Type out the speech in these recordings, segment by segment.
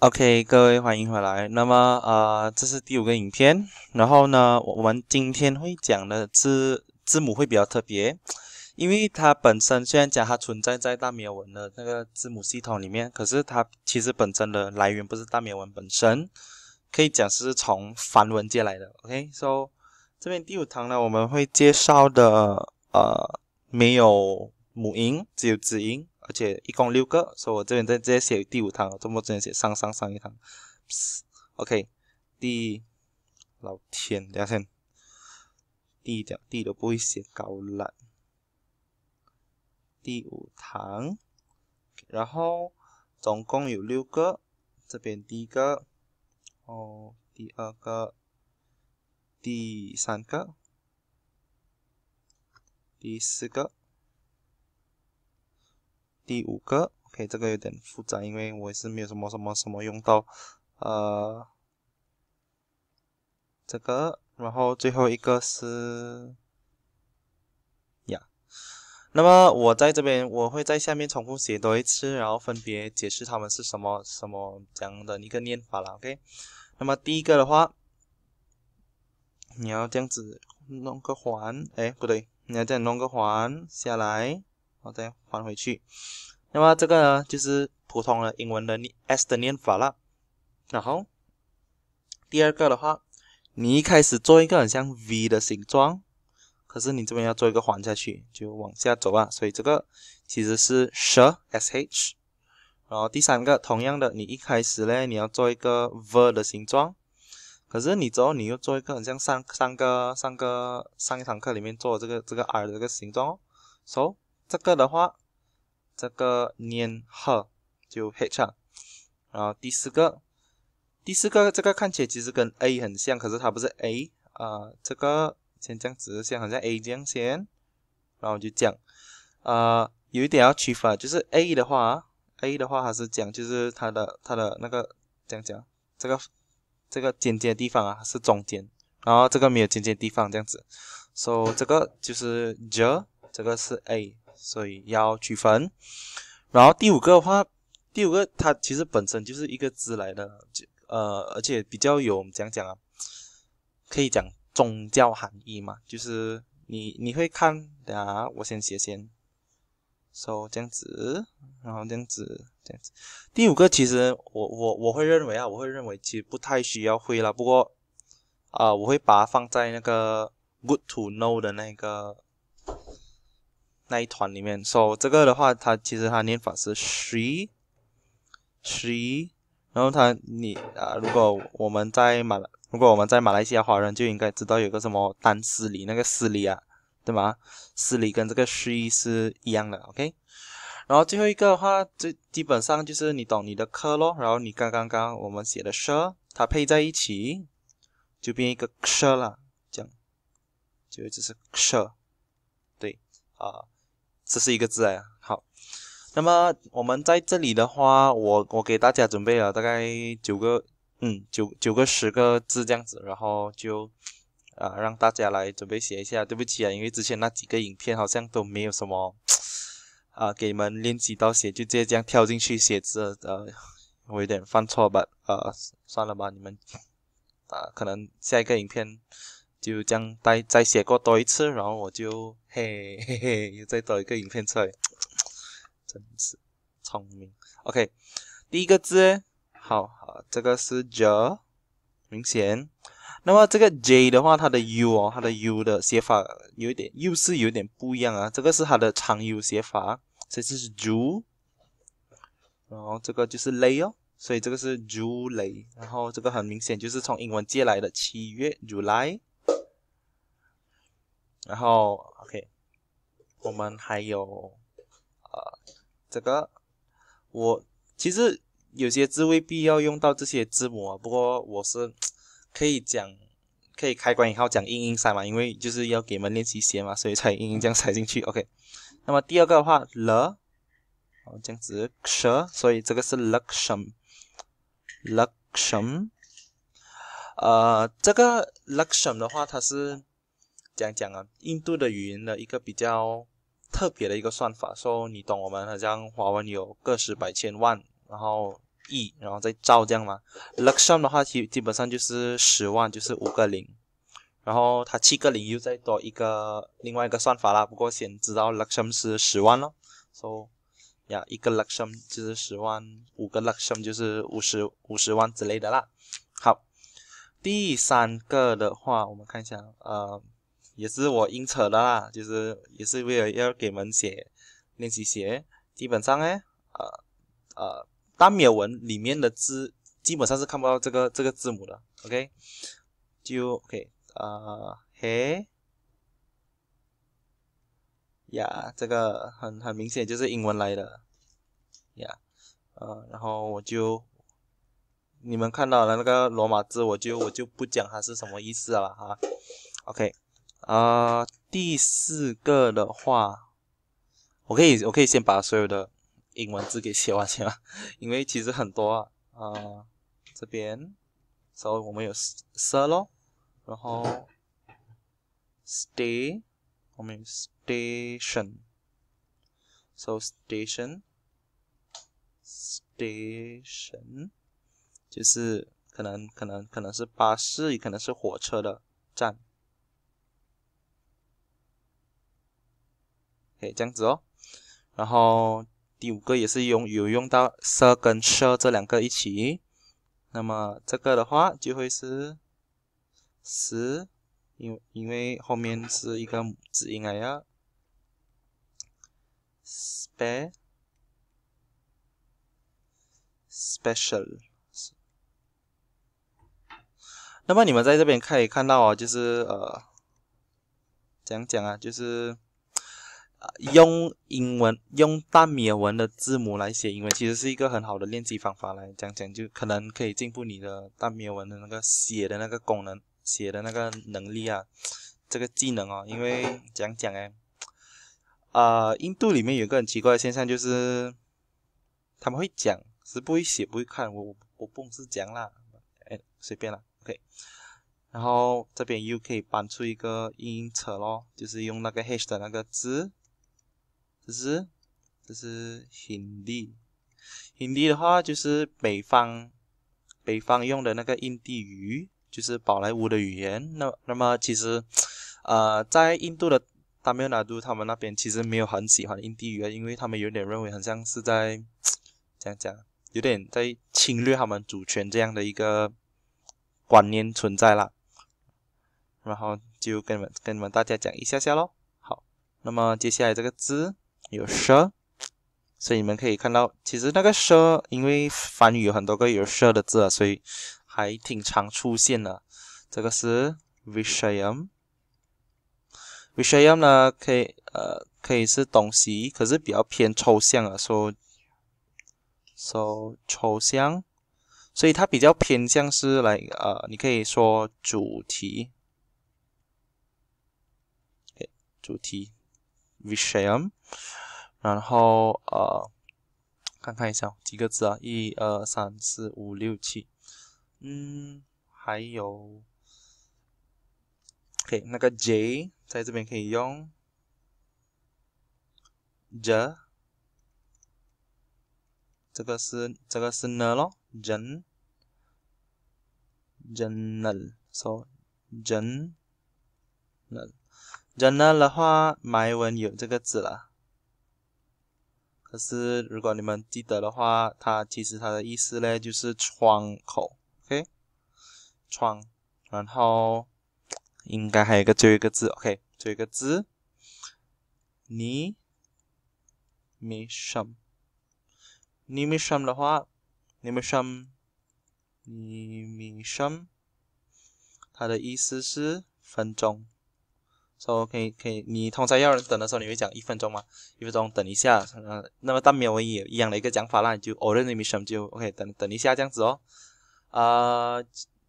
OK，各位欢迎回来。那么，呃，这是第五个影片。然后呢，我们今天会讲的字字母会比较特别，因为它本身虽然讲它存在在大缅文的那个字母系统里面，可是它其实本身的来源不是大缅文本身，可以讲是从梵文借来的。OK，所以这边第五堂呢，我们会介绍的，呃，没有。母音只有子音，而且一共六个，所以我这边在直接写第五堂了，都没直接写上上上一堂。OK，第，老天，下先？第条，第都不会写高了。第五堂，然后总共有六个，这边第一个，哦，第二个，第三个，第四个。第五个，OK，这个有点复杂，因为我是没有什么什么什么用到，呃，这个，然后最后一个是呀，那么我在这边我会在下面重复写多一次，然后分别解释它们是什么什么这样的一个念法了，OK，那么第一个的话，你要这样子弄个环，哎，不对，你要再弄个环下来。再还回去，那么这个呢，就是普通的英文的 s 的念法了。然后第二个的话，你一开始做一个很像 v 的形状，可是你这边要做一个环下去，就往下走啊，所以这个其实是 sh。然后第三个，同样的，你一开始呢，你要做一个 v 的形状，可是你之后你又做一个很像上上个、上个、上一堂课里面做的这个这个 r 的这个形状哦，so。这个的话，这个粘合就很长。然后第四个，第四个这个看起来其实跟 A 很像，可是它不是 A 啊。这个先这样子，像好像 A 这样先。然后就讲啊，有一点要区分就是 A 的话，A 的话它是讲就是它的它的那个这样讲，这个这个尖尖的地方啊是中间，然后这个没有尖尖的地方这样子。所以这个就是 the，这个是 A。所以要区分，然后第五个的话，第五个它其实本身就是一个字来的，就呃，而且比较有我们讲讲啊，可以讲宗教含义嘛，就是你你会看，等下我先写先，so, 这样子，然后这样子，这样子。第五个其实我我我会认为啊，我会认为其实不太需要会了，不过啊，我会把它放在那个 good to know 的那个。那一团里面，So 这个的话，它其实它念法是 s h e s h e 然后它你啊，如果我们在马，如果我们在马来西亚华人就应该知道有个什么单思里那个思里啊，对吗？思里跟这个 s h e 是一样的，OK。然后最后一个的话，最基本上就是你懂你的科咯，然后你刚刚刚我们写的 s h e 它配在一起就变一个 s h e 了，这样就只是 s h e 对，啊。这是一个字哎，好，那么我们在这里的话，我我给大家准备了大概九个，嗯，九九个十个字这样子，然后就啊让大家来准备写一下。对不起啊，因为之前那几个影片好像都没有什么啊给你们练习到写，就直接这样跳进去写字，呃，我有点犯错吧，呃，算了吧，你们啊可能下一个影片。就将再再写过多一次，然后我就嘿 嘿嘿，又再多一个影片出来，真是聪明。OK，第一个字，好好，这个是 J，明显。那么这个 J 的话，它的 U 哦，它的 U 的写法有点又是有点不一样啊。这个是它的长 U 写法，所以这是 Ju，然后这个就是 l y 哦，所以这个是 July，然后这个很明显就是从英文借来的七月 July。然后，OK，我们还有，呃，这个，我其实有些字未必要用到这些字母啊，不过我是可以讲，可以开关以后讲英英塞嘛，因为就是要给你们练习些嘛，所以才英英这样塞进去。OK，那么第二个的话，了，哦，这样子，蛇，所以这个是 l u x u o n l u x u o n 呃，这个 l u x u o n 的话，它是。讲讲啊，印度的语言的一个比较特别的一个算法，说你懂我们好像华文有个十、百、千万，然后亿，然后再照这样嘛。laksham 的话基基本上就是十万，就是五个零，然后它七个零又再多一个另外一个算法啦。不过先知道 laksham 是十万咯。说呀，一个 laksham 就是十万，五个 laksham 就是五十五十万之类的啦。好，第三个的话，我们看一下，呃。也是我硬扯的啦，就是也是为了要给们写练习写，基本上呢，呃呃，单秒文里面的字基本上是看不到这个这个字母的，OK，就 OK 啊嘿呀，这个很很明显就是英文来的呀，呃，然后我就你们看到了那个罗马字，我就我就不讲它是什么意思了啊，OK。啊，第四个的话，我可以，我可以先把所有的英文字给写完，先了，因为其实很多啊。这边，所以我们有 s l 咯，然后 stay，我们有 station，s o station，station 就是可能，可能，可能是巴士，也可能是火车的站。可以这样子哦，然后第五个也是用有用到 s 跟 c 这两个一起，那么这个的话就会是“十，因为因为后面是一个子音来要 s p e “special”。那么你们在这边可以看到哦，就是呃，怎样讲啊，就是。用英文用大缅文的字母来写英文，其实是一个很好的练习方法。来讲讲，就可能可以进步你的大缅文的那个写的那个功能写的那个能力啊，这个技能哦。因为讲讲哎，啊，印度里面有个很奇怪的现象，就是他们会讲，是不会写，不会看。我我不是讲啦，哎，随便啦，OK。然后这边又可以搬出一个音车咯，就是用那个 H 的那个字。这是，这是 Hindi 的话，就是北方，北方用的那个印地语，就是宝莱坞的语言。那那么其实，呃，在印度的达米纳都他们那边，其实没有很喜欢印地语啊，因为他们有点认为很像是在这样讲，有点在侵略他们主权这样的一个观念存在啦。然后就跟你们跟你们大家讲一下下喽。好，那么接下来这个字。有蛇，所以你们可以看到，其实那个蛇，因为梵语有很多个有蛇的字啊，所以还挺常出现的。这个是 vishayam，vishayam 呢，可以呃可以是东西，可是比较偏抽象啊，说说抽象，所以它比较偏向是来呃，你可以说主题，主题。visham，然后呃，看看一下几个字啊，一二三四五六七，嗯，还有，OK，那个 j 在这边可以用，j，这个是这个是 n 喽，n，n l s o r r y l。人呢的话，埋文有这个字了。可是，如果你们记得的话，它其实它的意思呢，就是窗口。OK，窗，然后应该还有一个后一个字。OK，最后一个字，你，米什。么，你米什的话，你什什，你米什，它的意思是分钟。说 o 可以可以，你通常要等的时候，你会讲一分钟吗？一分钟，等一下。呃，那么大没我也一样的一个讲法那你就 o r d e r t m i s s i o n 就 OK，等等一下这样子哦。啊，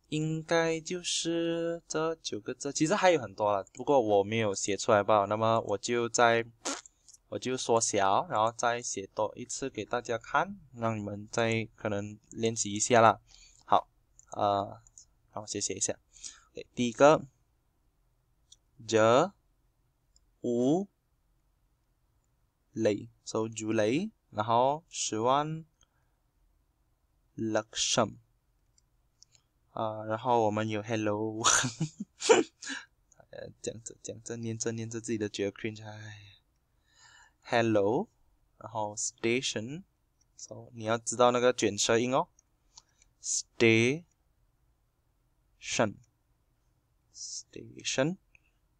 应该就是这九个字，其实还有很多了，不过我没有写出来吧。那么我就再，我就缩小，然后再写多一次给大家看，让你们再可能练习一下啦。好，呃，好，我先写一下。OK，第一个。J, U, L, so JUL, 然后十万 laksham, 啊，然后我们有 hello, 哈哈，呃，讲着讲着念着念着自己的 joke, 哎，hello, 然后 station, 所你要知道那个卷舌音哦，station, station.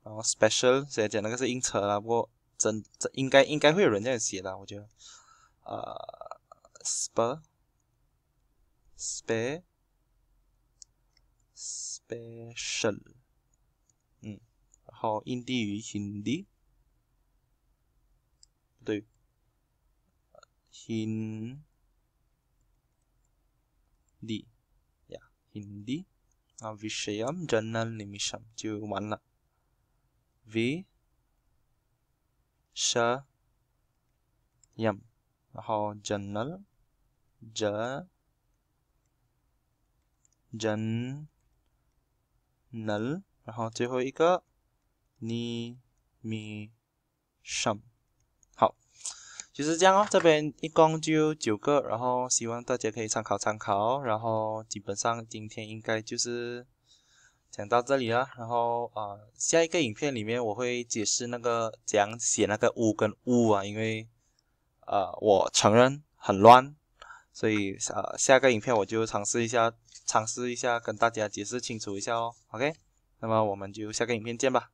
然后 special，现在讲那个是应酬啦，不过真真应该应该会有人这样写的，我觉得，呃，spare，spare，special，嗯，好，印地语，印地，不对，印，地，呀，d 地呀 a 地那为 i m 讲 s h o 什就完了？维、沙、ям、然后，ن ل ج、جنل、然后最后一个尼米 شم，好，就是这样哦。这边一共就九个，然后希望大家可以参考参考，然后基本上今天应该就是。讲到这里了，然后啊，下一个影片里面我会解释那个讲写那个“乌”跟“乌”啊，因为啊，我承认很乱，所以啊，下个影片我就尝试一下，尝试一下跟大家解释清楚一下哦。OK，那么我们就下个影片见吧。